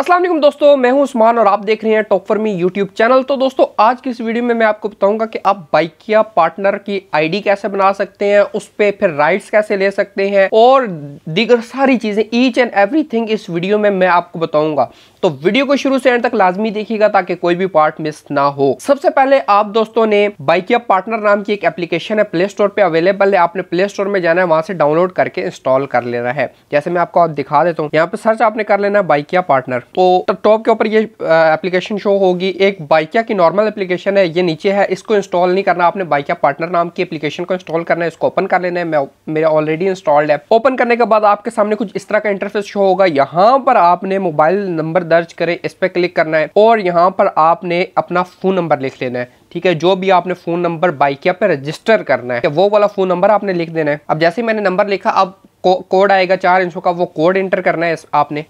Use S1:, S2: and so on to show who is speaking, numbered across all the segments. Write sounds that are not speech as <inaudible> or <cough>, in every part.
S1: असलम दोस्तों मैं हूं उस्मान और आप देख रहे हैं top for me YouTube channel तो दोस्तों आज की इस वीडियो में मैं आपको बताऊंगा कि आप बाइकिया पार्टनर की आईडी कैसे बना सकते हैं उस पर फिर राइड्स कैसे ले सकते हैं और दीगर सारी चीज़ें ईच एंड एवरीथिंग इस वीडियो में मैं आपको बताऊंगा तो वीडियो को शुरू से एंड तक लाजमी देखिएगा ताकि कोई भी पार्ट मिस ना हो सबसे पहले आप दोस्तों ने बाइकिया पार्टनर नाम की एक एप्लीकेशन है प्ले स्टोर पर अवेलेबल है आपने प्ले स्टोर में जाना है वहां से डाउनलोड करके इंस्टॉल कर लेना है जैसे मैं आपको दिखा देता हूँ यहाँ पे सर्च आपने कर लेना है बाइकिया पार्टनर तो टॉप के ऊपर ये एप्लीकेशन शो होगी एक बाइकिया की नॉर्मल एप्लीकेशन है ये नीचे है इसको इंस्टॉल नहीं करना आपने बाइकिया पार्टनर नाम की एप्लीकेशन को इंस्टॉल करना है इसको ओपन कर लेना है मेरा ऑलरेडी इंस्टॉल्ड है ओपन करने के बाद आपके सामने कुछ इस तरह का इंटरफेस शो होगा यहाँ पर आपने मोबाइल नंबर दर्ज करें इस पर क्लिक करना है और यहाँ पर आपने अपना फ़ोन नंबर लिख लेना है ठीक है जो भी आपने फ़ोन नंबर बाइकिया पे रजिस्टर करना है वो वाला फ़ोन नंबर आपने लिख देना है अब जैसे ही मैंने नंबर लिखा अब कोड आएगा चार इंचों का वो कोड एंटर करना है आपने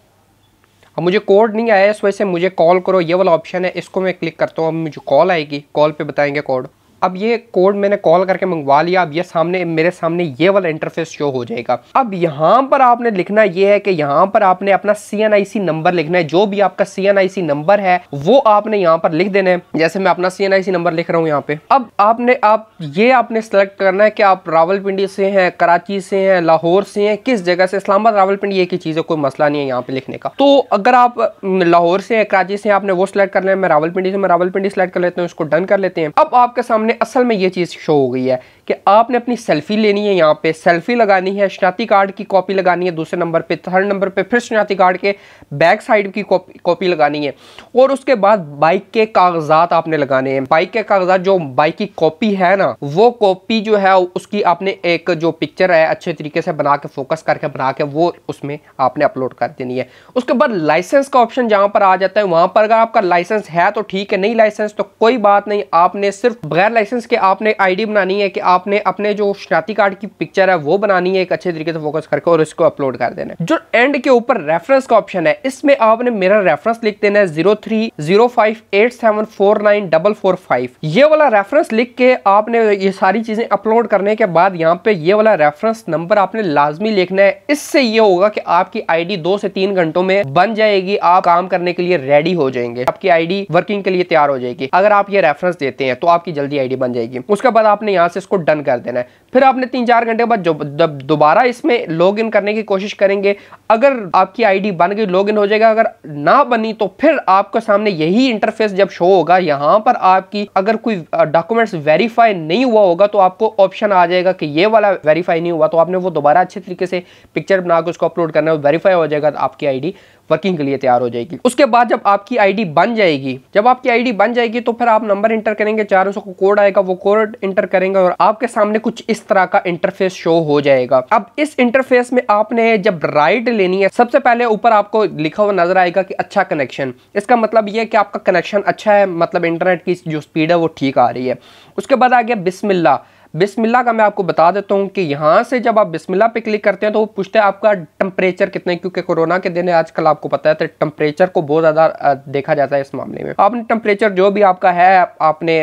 S1: अब मुझे कोड नहीं आया इस वजह से मुझे कॉल करो ये वाला ऑप्शन है इसको मैं क्लिक करता हूँ अब मुझे कॉल आएगी कॉल पे बताएंगे कोड अब ये कोड मैंने कॉल करके मंगवा लिया अब ये सामने मेरे सामने ये वाला इंटरफेस शो हो जाएगा अब यहाँ पर आपने लिखना ये है कि यहाँ पर आपने अपना सी नंबर लिखना है जो भी आपका सी नंबर है वो आपने यहाँ पर लिख देना है जैसे मैं अपना सी नंबर लिख रहा हूँ यहाँ पे अब आपने आप ये आपने सेलेक्ट करना है कि आप रावलपिंडी से हैं कराची से हैं लाहौर से हैं किस जगह से इस्लामाबाद रावलपिंडी एक ही चीज़ है कोई मसला नहीं है यहाँ पे लिखने का तो अगर आप लाहौर से हैं कराची से आपने वो सिलेक्ट करना है मैं रावलपिंडी से मैं रावलपिंडी सेलेक्ट कर लेता हूँ इसको डन कर लेते हैं अब आपके सामने सामने असल में ये चीज़ शो हो गई है कि आपने अपनी सेल्फी लेनी है यहाँ पे सेल्फी लगानी है शनाति कार्ड की कॉपी लगानी है दूसरे नंबर पे थर्ड नंबर पे फिर शनाति कार्ड के बैक साइड की कॉपी लगानी है और उसके बाद बाइक के कागजात आपने लगाने हैं बाइक के कागजात जो बाइक की कॉपी है ना वो कॉपी जो है उसकी आपने एक जो पिक्चर है अच्छे तरीके से बना के फोकस करके बना के वो उसमें आपने अपलोड कर देनी है उसके बाद लाइसेंस का ऑप्शन जहाँ पर आ जाता है वहाँ पर अगर आपका लाइसेंस है तो ठीक है नहीं लाइसेंस तो कोई बात नहीं आपने सिर्फ बगैर लाइसेंस के आपने आईडी बनानी है कि आप आपने अपने जो शनाती कार्ड की पिक्चर है वो बनानी है एक अच्छे तरीके से फोकस करके और इसको अपलोड कर देना जो एंड के ऊपर रेफरेंस का ऑप्शन है इसमें आपने मेरा रेफरेंस लिख देना है zero three zero five eight seven four nine double four five ये वाला रेफरेंस लिख के आपने ये सारी चीजें अपलोड करने के बाद यहाँ पे ये वाला रेफरेंस नंबर आपने लाजमी लिखना है इससे ये होगा कि आपकी आईडी दो से तीन घंटों में बन जाएगी आप काम करने के लिए रेडी हो जाएंगे आपकी आईडी वर्किंग के लिए तैयार हो जाएगी अगर आप ये रेफरेंस देते हैं तो आपकी जल्दी आईडी बन जाएगी उसके बाद आपने यहाँ से इसको डन कर देना है फिर आपने तीन चार घंटे बाद जब दोबारा इसमें लॉग इन करने की कोशिश करेंगे अगर आपकी आईडी बन गई लॉग इन हो जाएगा अगर ना बनी तो फिर आपके सामने यही इंटरफेस जब शो होगा यहाँ पर आपकी अगर कोई डॉक्यूमेंट्स वेरीफाई नहीं हुआ होगा तो आपको ऑप्शन आ जाएगा कि ये वाला वेरीफाई नहीं हुआ तो आपने वो दोबारा अच्छे तरीके से पिक्चर बना के उसको अपलोड करना है वेरीफाई हो जाएगा आपकी आई वर्किंग के लिए तैयार हो जाएगी उसके बाद जब आपकी आईडी बन जाएगी जब आपकी आईडी बन जाएगी तो फिर आप नंबर इंटर करेंगे चारों सौ कोड आएगा वो कोड इंटर करेंगे और आपके सामने कुछ इस तरह का इंटरफेस शो हो जाएगा अब इस इंटरफेस में आपने जब राइट लेनी है सबसे पहले ऊपर आपको लिखा हुआ नजर आएगा कि अच्छा कनेक्शन इसका मतलब यह कि आपका कनेक्शन अच्छा है मतलब इंटरनेट की जो स्पीड है वो ठीक आ रही है उसके बाद आ गया बिस्मिल्ला बिस्मिल्ला का मैं आपको बता देता हूँ कि यहाँ से जब आप बिस्मिल्ला पे क्लिक करते हैं तो वो पूछते हैं आपका टेम्परेचर कितना है क्योंकि कोरोना के दिन है आजकल आपको पता है तो टेम्परेचर को बहुत ज़्यादा देखा जाता है इस मामले में आपने टेम्परेचर जो भी आपका है आपने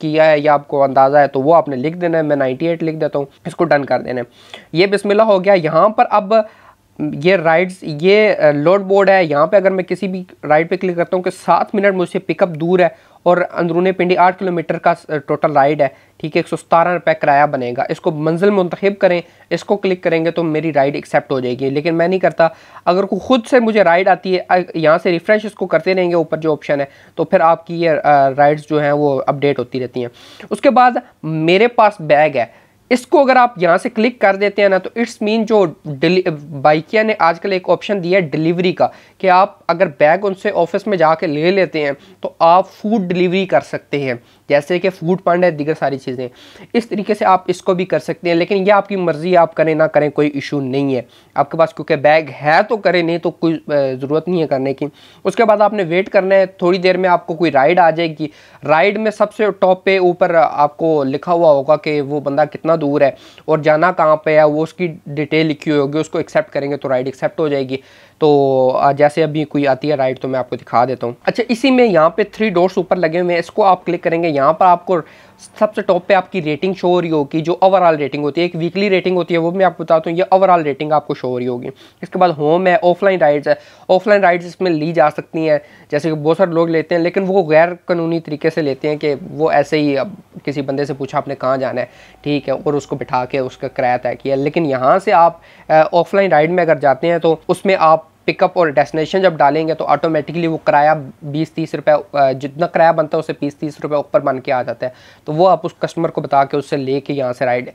S1: किया है या आपको अंदाज़ा है तो वो आपने लिख देना है मैं एट लिख देता हूँ इसको डन कर देना है ये बिस्मिल्ला हो गया यहाँ पर अब ये राइड्स ये लोड बोर्ड है यहाँ पे अगर मैं किसी भी राइड पे क्लिक करता हूँ कि सात मिनट मुझसे पिकअप दूर है और अंदरूनी पिंडी आठ किलोमीटर का टोटल राइड है ठीक है एक सौ सतारह रुपये किराया बनेगा इसको मंजिल मंतखब करें इसको क्लिक करेंगे तो मेरी राइड एक्सेप्ट हो जाएगी लेकिन मैं नहीं करता अगर को खुद से मुझे राइड आती है यहाँ से रिफ़्रेश इसको करते रहेंगे ऊपर जो ऑप्शन है तो फिर आपकी ये राइड्स जो हैं वो अपडेट होती रहती हैं उसके बाद मेरे पास बैग है इसको अगर आप यहाँ से क्लिक कर देते हैं ना तो इट्स मीन जो बाइकिया ने आजकल एक ऑप्शन दिया है डिलीवरी का कि आप अगर बैग उनसे ऑफिस में जाके ले लेते हैं तो आप फूड डिलीवरी कर सकते हैं जैसे कि फूड पंड है दीगर सारी चीज़ें इस तरीके से आप इसको भी कर सकते हैं लेकिन ये आपकी मर्ज़ी आप करें ना करें कोई इशू नहीं है आपके पास क्योंकि बैग है तो करें नहीं तो कोई ज़रूरत नहीं है करने की उसके बाद आपने वेट करना है थोड़ी देर में आपको कोई राइड आ जाएगी राइड में सबसे टॉप पे ऊपर आपको लिखा हुआ होगा कि वो बंदा कितना दूर है और जाना कहाँ पर है वो उसकी डिटेल लिखी होगी उसको एक्सेप्ट करेंगे तो राइड एक्सेप्ट हो जाएगी तो जैसे अभी कोई आती है राइट तो मैं आपको दिखा देता हूँ अच्छा इसी में यहाँ पे थ्री डोर्स ऊपर लगे हुए हैं इसको आप क्लिक करेंगे यहाँ पर आपको सबसे टॉप पे आपकी रेटिंग शो हो रही होगी जो ओवरऑल रेटिंग होती है एक वीकली रेटिंग होती है वो मैं आपको बताता हूँ ये ओवरऑल रेटिंग आपको शो हो रही होगी इसके बाद होम है ऑफलाइन राइड्स है ऑफलाइन राइड्स इसमें ली जा सकती हैं जैसे कि बहुत सारे लोग लेते हैं लेकिन वो गैर कानूनी तरीके से लेते हैं कि वो ऐसे ही अब किसी बंदे से पूछा आपने कहाँ जाना है ठीक है और उसको बिठा के उसका किराया तय किया लेकिन यहाँ से आप ऑफलाइन राइड में अगर जाते हैं तो उसमें आप पिकअप और डेस्टिनेशन जब डालेंगे तो ऑटोमेटिकली वो किराया बीस तीस रुपये जितना किराया बनता है उससे बीस तीस रुपये ऊपर बन के आ जाता है तो वो आप उस कस्टमर को बता के उससे ले कर यहाँ से राइड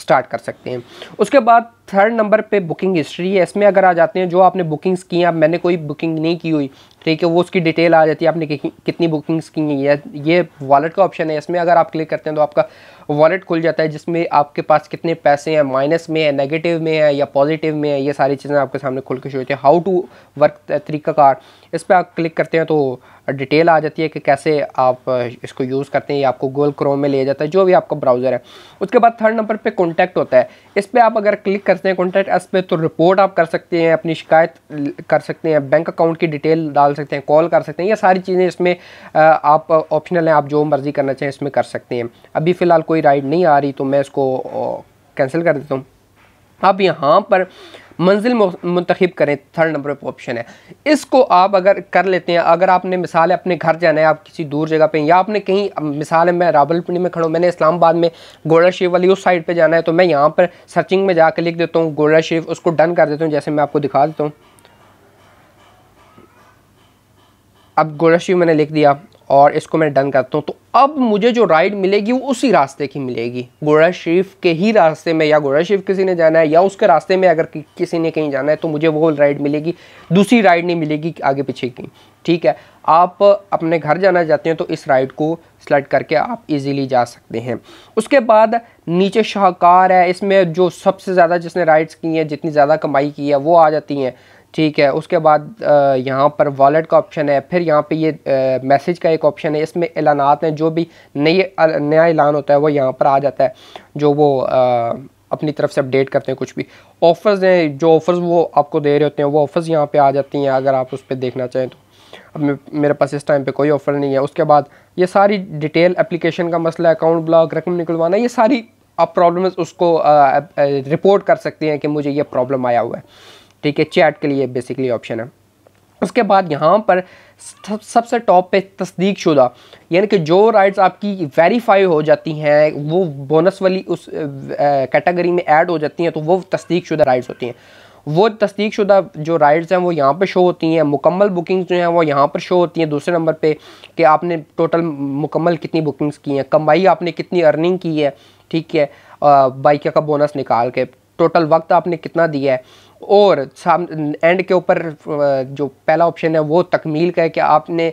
S1: स्टार्ट कर सकते हैं उसके बाद थर्ड नंबर पे बुकिंग हिस्ट्री है इसमें अगर आ जाते हैं जो आपने बुकिंग्स की हैं मैंने कोई बुकिंग नहीं की हुई ठीक है वो उसकी डिटेल आ जाती है आपने कितनी बुकिंग्स की हैं ये वॉलेट का ऑप्शन है इसमें अगर आप क्लिक करते हैं तो आपका वॉलेट खुल जाता है जिसमें आपके पास कितने पैसे हैं माइनस में है नेगेटिव में है या पॉजिटिव में है ये सारी चीज़ें आपके सामने खुल के शो होती है हाउ टू वर्क तरीका कार इस पर आप क्लिक करते हैं तो डिटेल आ जाती है कि कैसे आप इसको यूज़ करते हैं या आपको गूगल क्रोम में ले जाता है जो भी आपका ब्राउज़र है उसके बाद थर्ड नंबर पर कॉन्टैक्ट होता है इस पर आप अगर क्लिक करते हैं कॉन्टैक्ट एस पे तो रिपोर्ट आप कर सकते हैं अपनी शिकायत कर सकते हैं बैंक अकाउंट की डिटेल डाल सकते हैं कॉल कर सकते हैं ये सारी चीज़ें इसमें आप ऑप्शनल हैं आप जो मर्ज़ी करना चाहें इसमें कर सकते हैं अभी फ़िलहाल कोई राइड नहीं आ रही तो मैं इसको कैंसिल कर देता हूँ आप यहाँ पर मंजिल मंतखब करें थर्ड नंबर पर ऑप्शन है इसको आप अगर कर लेते हैं अगर आपने मिसाल है अपने घर जाना है आप किसी दूर जगह पे या आपने कहीं मिसाल है मैं रावलपिंडी में खड़ा हूँ मैंने इस्लामाबाद में गोला शरीफ वाली उस साइड पे जाना है तो मैं यहाँ पर सर्चिंग में जाकर लिख देता हूँ गोला शरीफ उसको डन कर देता हूँ जैसे मैं आपको दिखा देता हूँ अब गोला शरीफ मैंने लिख दिया और इसको मैं डन करता हूँ तो अब मुझे जो राइड मिलेगी वो उसी रास्ते की मिलेगी गोरा शरीफ के ही रास्ते में या गोरा शरीफ किसी ने जाना है या उसके रास्ते में अगर कि, किसी ने कहीं जाना है तो मुझे वो राइड मिलेगी दूसरी राइड नहीं मिलेगी आगे पीछे की ठीक है आप अपने घर जाना चाहते हैं तो इस राइड को स्लट करके आप इजीली जा सकते हैं उसके बाद नीचे शाहकार है इसमें जो सबसे ज़्यादा जिसने राइड्स की हैं जितनी ज़्यादा कमाई की है वो आ जाती हैं ठीक है उसके बाद यहाँ पर वॉलेट का ऑप्शन है फिर यहाँ पे ये मैसेज का एक ऑप्शन है इसमें ऐलानात हैं जो भी नई नया ऐलान होता है वो यहाँ पर आ जाता है जो वो आ, अपनी तरफ से अपडेट करते हैं कुछ भी ऑफ़र्स हैं जो ऑफ़र्स वो आपको दे रहे होते हैं वो ऑफ़र्स यहाँ पे आ जाती हैं अगर आप उस पर देखना चाहें तो अब मेरे पास इस टाइम पे कोई ऑफ़र नहीं है उसके बाद ये सारी डिटेल एप्लीकेशन का मसला अकाउंट ब्लॉक रकम निकलवाना ये सारी आप प्रॉब्लम उसको आ, आ, रिपोर्ट कर सकते हैं कि मुझे ये प्रॉब्लम आया हुआ है ठीक है चैट के लिए बेसिकली ऑप्शन है उसके बाद यहाँ पर सबसे टॉप पे तस्दीक शुदा यानी कि जो राइट्स आपकी वेरीफाई हो जाती हैं वो बोनस वाली उस कैटेगरी में ऐड हो जाती हैं तो वो तस्दीक शुदा राइट्स होती हैं वो तस्दीक शुदा जो राइड्स हैं वो यहाँ पर शो होती हैं मुकम्मल बुकिंग्स जो हैं वो यहाँ पर शो होती हैं दूसरे नंबर पे कि आपने टोटल मुकम्मल कितनी बुकिंग्स की हैं कमाई आपने कितनी अर्निंग की है ठीक है बाइक का बोनस निकाल के टोटल वक्त आपने कितना दिया है और एंड के ऊपर जो पहला ऑप्शन है वो तकमील का है कि आपने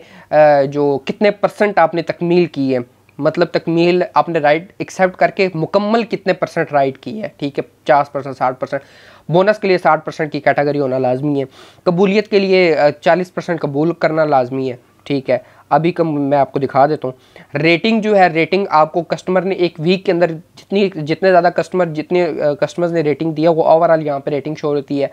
S1: जो कितने परसेंट आपने तकमील की है मतलब तकमील आपने राइट एक्सेप्ट करके मुकम्मल कितने परसेंट राइट की है ठीक है पचास परसेंट साठ परसेंट बोनस के लिए साठ परसेंट की कैटेगरी होना लाजमी है कबूलियत के लिए चालीस परसेंट कबूल करना लाजमी है ठीक है अभी कम मैं आपको दिखा देता हूँ रेटिंग जो है रेटिंग आपको कस्टमर ने एक वीक के अंदर जितनी जितने ज़्यादा कस्टमर जितने कस्टमर्स ने रेटिंग दिया वो ओवरऑल यहाँ पर रेटिंग शो होती है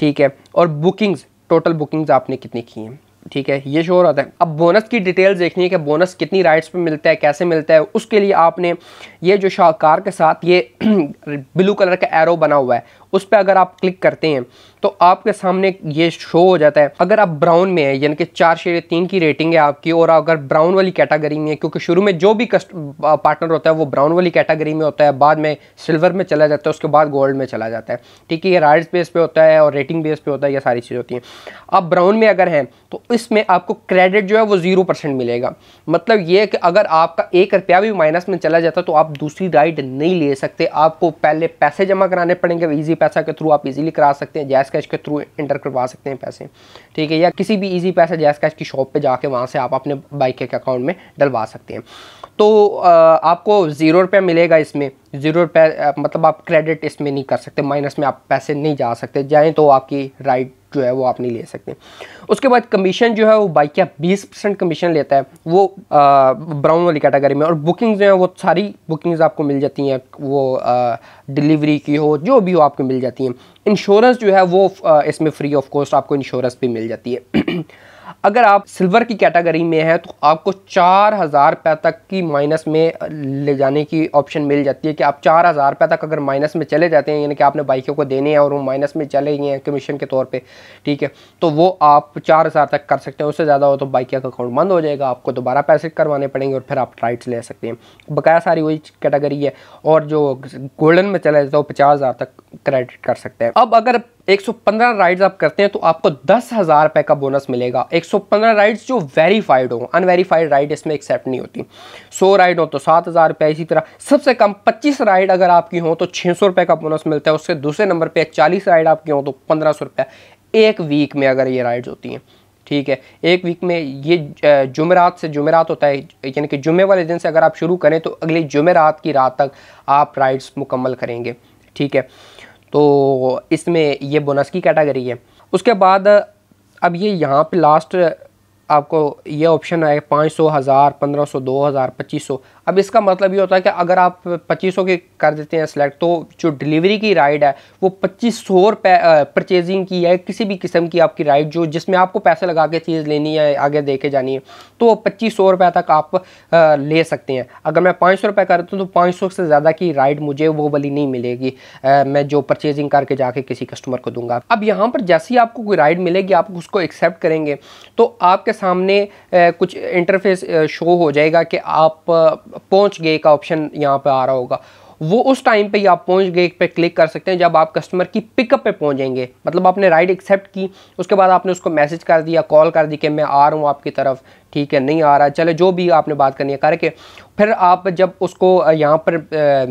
S1: ठीक है और बुकिंग्स टोटल बुकिंग्स आपने कितनी की हैं ठीक है ये शोर हो है अब बोनस की डिटेल्स देखनी है कि बोनस कितनी राइड्स पे मिलता है कैसे मिलता है उसके लिए आपने ये जो शाहकार के साथ ये ब्लू <clears throat> कलर का एरो बना हुआ है उस पर अगर आप क्लिक करते हैं तो आपके सामने ये शो हो जाता है अगर आप ब्राउन में है यानी कि चार शेर तीन की रेटिंग है आपकी और अगर ब्राउन वाली कैटेगरी में है क्योंकि शुरू में जो भी कस्ट पार्टनर होता है वो ब्राउन वाली कैटेगरी में होता है बाद में सिल्वर में चला जाता है उसके बाद गोल्ड में चला जाता है ठीक है ये राइट्स बेस पे होता है और रेटिंग बेस पर होता है यह सारी चीज़ होती हैं आप ब्राउन में अगर हैं तो इसमें आपको क्रेडिट जो है वो ज़ीरो परसेंट मिलेगा मतलब ये कि अगर आपका एक रुपया भी माइनस में चला जाता तो आप दूसरी राइड नहीं ले सकते आपको पहले पैसे जमा कराने पड़ेंगे ईजी पैसा के थ्रू आप इजीली करा सकते हैं जैस कैश के थ्रू इंटर करवा सकते हैं पैसे ठीक है या किसी भी ईजी पैसा जैस कैश की शॉप पर जाके वहाँ से आप अपने बाइक के अकाउंट में डलवा सकते हैं तो आपको ज़ीरो रुपया मिलेगा इसमें ज़ीरो रुपये मतलब आप क्रेडिट इसमें नहीं कर सकते माइनस में आप पैसे नहीं जा सकते जाएँ तो आपकी राइड जो है वो आप नहीं ले सकते उसके बाद कमीशन जो है वो बाइक का बीस परसेंट कमीशन लेता है वो ब्राउन वाली कैटेगरी में और बुकिंग्स जो हैं वो सारी बुकिंग्स आपको मिल जाती हैं वो डिलीवरी की हो जो भी हो आपको मिल जाती हैं इंश्योरेंस जो है वो आ, इसमें फ्री ऑफ कॉस्ट आपको इंश्योरेंस भी मिल जाती है अगर आप सिल्वर की कैटेगरी में हैं तो आपको चार हज़ार रुपये तक की माइनस में ले जाने की ऑप्शन मिल जाती है कि आप चार हज़ार रुपये तक अगर माइनस में चले जाते हैं यानी कि आपने बाइकों को देने हैं और वो माइनस में चले गए हैं कमीशन के तौर पर ठीक है तो वो आप चार हज़ार तक कर सकते हैं उससे ज़्यादा हो तो बाइकिया का अकाउंट बंद हो जाएगा आपको दोबारा पैसे करवाने पड़ेंगे और फिर आप राइट्स ले सकते हैं बकाया सारी वही कैटेगरी है और जो गोल्डन में चला जाता है वो पचास हज़ार तक क्रेडिट कर सकते हैं अब अगर 115 राइड्स आप करते हैं तो आपको दस हज़ार रुपये का बोनस मिलेगा 115 राइड्स जो वेरीफाइड हो अनवेरीफाइड राइड इसमें एक्सेप्ट नहीं होती 100 राइड हो तो सात हज़ार रुपये इसी तरह सबसे कम 25 राइड अगर आपकी हो तो छः सौ रुपये का बोनस मिलता है उससे दूसरे नंबर पर 40 राइड आपकी हो तो पंद्रह सौ रुपये एक वीक में अगर ये राइड्स होती हैं ठीक है एक वीक में ये जुमेरात से जुमेरात होता है यानी कि जुमे वाले दिन से अगर आप शुरू करें तो अगली जुमेरात की रात तक आप राइड्स मुकम्मल करेंगे ठीक है तो इसमें ये बोनस की कैटेगरी है उसके बाद अब ये यहाँ पे लास्ट आपको ये ऑप्शन आए पाँच सौ हज़ार पंद्रह सौ दो हज़ार पच्चीस सौ अब इसका मतलब ये होता है कि अगर आप पच्चीस सौ की कर देते हैं सेलेक्ट तो जो डिलीवरी की राइड है वो पच्चीस सौ रुपये परचेजिंग की है किसी भी किस्म की आपकी राइड जो जिसमें आपको पैसे लगा के चीज़ लेनी है आगे दे के जानी है तो पच्चीस सौ रुपये तक आप आ, ले सकते हैं अगर मैं पाँच सौ रुपये करता हूँ तो पाँच सौ से ज़्यादा की राइड मुझे वो वाली नहीं मिलेगी आ, मैं जो परचेजिंग करके जाके किसी कस्टमर को दूंगा अब यहाँ पर जैसे ही आपको कोई राइड मिलेगी आप उसको एक्सेप्ट करेंगे तो आपके सामने कुछ इंटरफेस शो हो जाएगा कि आप पहुंच गए का ऑप्शन यहाँ पर आ रहा होगा वो उस टाइम पे ही आप पहुंच गए पे क्लिक कर सकते हैं जब आप कस्टमर की पिकअप पे पहुंचेंगे मतलब आपने राइड एक्सेप्ट की उसके बाद आपने उसको मैसेज कर दिया कॉल कर दी कि मैं आ रहा हूँ आपकी तरफ ठीक है नहीं आ रहा चले जो भी आपने बात करनी है करके फिर आप जब उसको यहाँ पर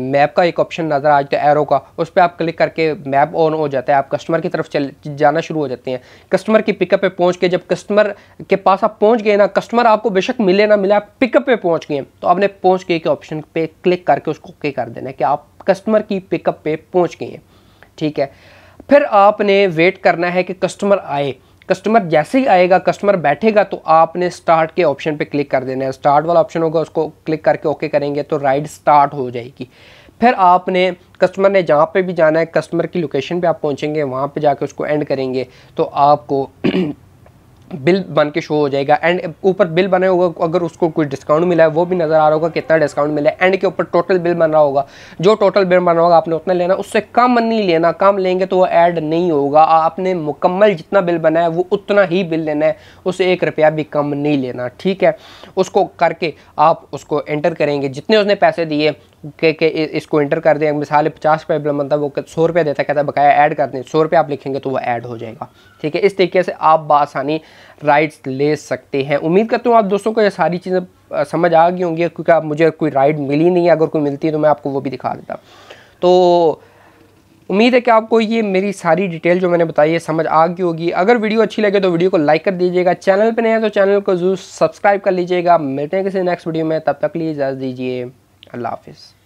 S1: मैप का एक ऑप्शन नज़र आ जाता है एरो का उस पर आप क्लिक करके मैप ऑन हो जाता है आप कस्टमर की तरफ चल जाना शुरू हो जाते हैं कस्टमर की पिकअप पे पहुँच के जब कस्टमर के पास आप पहुँच गए ना कस्टमर आपको बेशक मिले ना मिले आप पिकअप पे पहुँच गए तो आपने पहुँच के ऑप्शन पर क्लिक करके उसको ओके कर देना है कि आप कस्टमर की पिकअप पे पहुंच गए हैं ठीक है फिर आपने वेट करना है कि कस्टमर आए कस्टमर जैसे ही आएगा कस्टमर बैठेगा तो आपने स्टार्ट के ऑप्शन पे क्लिक कर देना है स्टार्ट वाला ऑप्शन होगा उसको क्लिक करके ओके करेंगे तो राइड स्टार्ट हो जाएगी फिर आपने कस्टमर ने जहाँ पे भी जाना है कस्टमर की लोकेशन पे आप पहुँचेंगे वहाँ पे जाके उसको एंड करेंगे तो आपको <clears throat> बिल बन के शो हो जाएगा एंड ऊपर बिल बने होगा अगर उसको कोई डिस्काउंट मिला है वो भी नज़र आ रहा होगा कितना डिस्काउंट मिला है एंड के ऊपर टोटल बिल बन रहा होगा जो टोटल बिल बन रहा होगा आपने उतना लेना उससे कम नहीं लेना कम लेंगे तो वो ऐड नहीं होगा आपने मुकम्मल जितना बिल बना है वो उतना ही बिल लेना है उससे एक रुपया भी कम नहीं लेना ठीक है उसको करके आप उसको एंटर करेंगे जितने उसने पैसे दिए के के इसको इंटर कर दें मिसाल पचास रुपये बिल बनता है वो सौ रुपये देता है कहता है बकाया ऐड कर दें सौ रुपये आप लिखेंगे तो वो ऐड हो जाएगा ठीक है इस तरीके से आप बासानी राइट्स ले सकते हैं उम्मीद करता हूँ आप दोस्तों को ये सारी चीज़ें समझ आ गई होंगी क्योंकि आप मुझे कोई राइड मिली नहीं है अगर कोई मिलती है तो मैं आपको वो भी दिखा देता तो उम्मीद है कि आपको ये मेरी सारी डिटेल जो मैंने बताई है समझ आ गई होगी अगर वीडियो अच्छी लगे तो वीडियो को लाइक कर दीजिएगा चैनल पर नहीं है तो चैनल को जरूर सब्सक्राइब कर लीजिएगा मिलते हैं किसी नेक्स्ट वीडियो में तब तक लिए इजाज़ दीजिए Allah Hafiz.